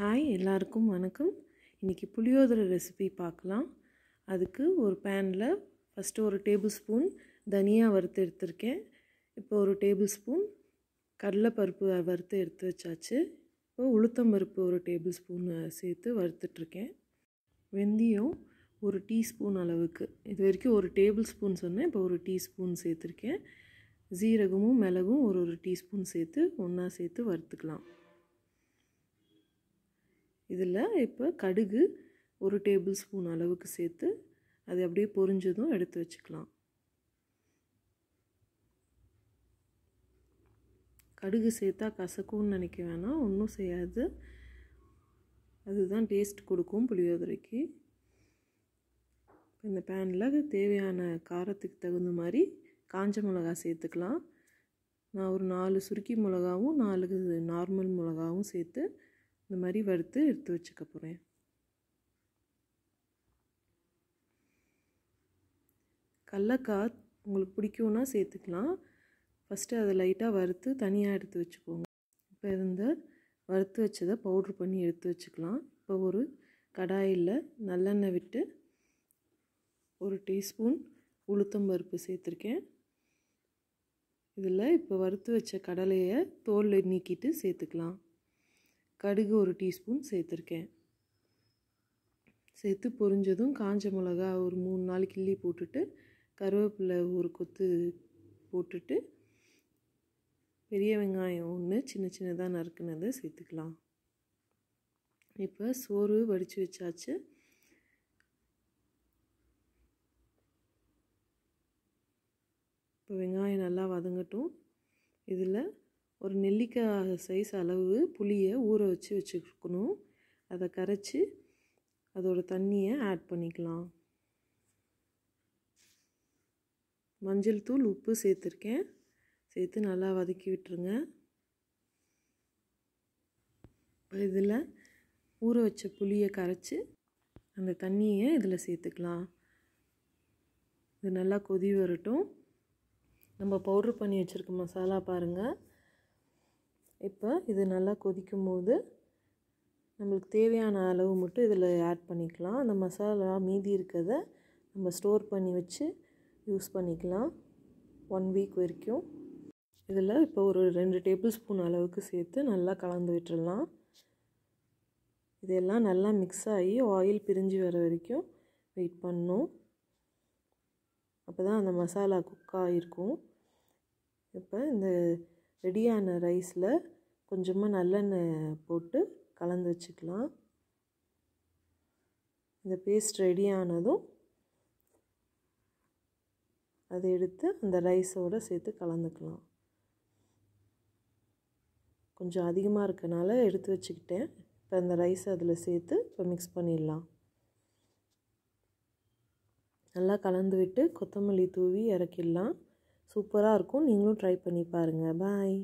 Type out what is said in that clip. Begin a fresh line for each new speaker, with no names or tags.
hi எல்லாருக்கும் வணக்கம் இன்றைக்கி புளியோதரை ரெசிபி பார்க்கலாம் அதுக்கு ஒரு பேனில் ஃபஸ்ட்டு ஒரு டேபிள் ஸ்பூன் தனியாக வறுத்து எடுத்திருக்கேன் இப்போ ஒரு டேபிள் ஸ்பூன் கடலைப்பருப்பு வறுத்து எடுத்து வச்சாச்சு இப்போ உளுத்தம்பருப்பு ஒரு டேபிள் ஸ்பூன் சேர்த்து வறுத்துட்ருக்கேன் வெந்தயம் ஒரு டீஸ்பூன் அளவுக்கு இது வரைக்கும் ஒரு டேபிள் ஸ்பூன் சொன்னேன் இப்போ ஒரு டீஸ்பூன் சேர்த்துருக்கேன் ஜீரகமும் மிளகும் ஒரு ஒரு டீஸ்பூன் சேர்த்து ஒன்றா சேர்த்து வறுத்துக்கலாம் இதில் இப்போ கடுகு ஒரு டேபிள் ஸ்பூன் அளவுக்கு சேர்த்து அது அப்படியே பொரிஞ்சதும் எடுத்து வச்சுக்கலாம் கடுகு சேர்த்தா கசக்கும்னு நினைக்க வேணாம் ஒன்றும் செய்யாது அதுதான் டேஸ்ட் கொடுக்கும் புளியோதரைக்கு இந்த பேனில் தேவையான காரத்துக்கு தகுந்த மாதிரி காஞ்ச மிளகா சேர்த்துக்கலாம் நான் ஒரு நாலு சுருக்கி மிளகாவும் நாலு நார்மல் மிளகாவும் சேர்த்து இந்த மாதிரி வறுத்து எடுத்து வச்சுக்க போகிறேன் கடலக்காய் உங்களுக்கு பிடிக்கும்னா சேர்த்துக்கலாம் ஃபஸ்ட்டு அதை லைட்டாக வறுத்து தனியாக எடுத்து வச்சுக்கோங்க இப்போ இருந்த வறுத்து வச்சதை பவுட்ரு பண்ணி எடுத்து வச்சுக்கலாம் இப்போ ஒரு கடாயில் நல்லெண்ணெய் விட்டு ஒரு டீஸ்பூன் உளுத்தம்பருப்பு சேர்த்துருக்கேன் இதில் இப்போ வறுத்து வச்ச கடலையை தோலில் நீக்கிட்டு சேர்த்துக்கலாம் கடுகு ஒரு டீஸ்பூன் சேர்த்துருக்கேன் சேர்த்து பொரிஞ்சதும் காஞ்ச மிளகா ஒரு மூணு நாள் கிள்ளி போட்டுட்டு கருவேப்பிலை ஒரு கொத்து போட்டுட்டு பெரிய வெங்காயம் ஒன்று சின்ன சின்னதாக நறுக்குனதை சேர்த்துக்கலாம் இப்போ சோறு வடித்து வச்சாச்சு இப்போ வெங்காயம் நல்லா வதங்கட்டும் இதில் ஒரு நெல்லிக்காய் சைஸ் அளவு புளியை ஊற வச்சு வச்சுருக்கணும் அதை கரைச்சி அதோடய தண்ணியை ஆட் பண்ணிக்கலாம் மஞ்சள் தூள் உப்பு சேர்த்துருக்கேன் சேர்த்து நல்லா வதக்கி விட்டுருங்க இதில் ஊற வச்ச புளியை கரைச்சி அந்த தண்ணியை இதில் சேர்த்துக்கலாம் இது நல்லா கொதி வரட்டும் நம்ம பவுட்ரு பண்ணி வச்சுருக்க மசாலா பாருங்கள் இப்போ இது நல்லா கொதிக்கும் போது நம்மளுக்கு தேவையான அளவு மட்டும் இதில் ஆட் பண்ணிக்கலாம் அந்த மசாலா மீதி இருக்கிறத நம்ம ஸ்டோர் பண்ணி வச்சு யூஸ் பண்ணிக்கலாம் ஒன் வீக் வரைக்கும் இதில் இப்போ ஒரு ரெண்டு டேபிள் ஸ்பூன் அளவுக்கு சேர்த்து நல்லா கலந்து விட்டுடலாம் இதெல்லாம் நல்லா மிக்ஸ் ஆகி ஆயில் பிரிஞ்சு வர வரைக்கும் வெயிட் பண்ணும் அப்போ தான் அந்த மசாலா குக் ஆகிருக்கும் இப்போ இந்த ரெடியான ரைஸில் கொஞ்சமாக நல்லெண்ணெய் போட்டு கலந்து வச்சுக்கலாம் இந்த பேஸ்ட் ரெடியானதும் அதை எடுத்து அந்த ரைஸோடு சேர்த்து கலந்துக்கலாம் கொஞ்சம் அதிகமாக இருக்கனால எடுத்து வச்சுக்கிட்டேன் இப்போ அந்த ரைஸ் அதில் சேர்த்து இப்போ மிக்ஸ் பண்ணிடலாம் நல்லா கலந்து விட்டு கொத்தமல்லி தூவி இறக்கிடலாம் சூப்பராக இருக்கும் நீங்களும் ட்ரை பண்ணி பாருங்கள் பாய்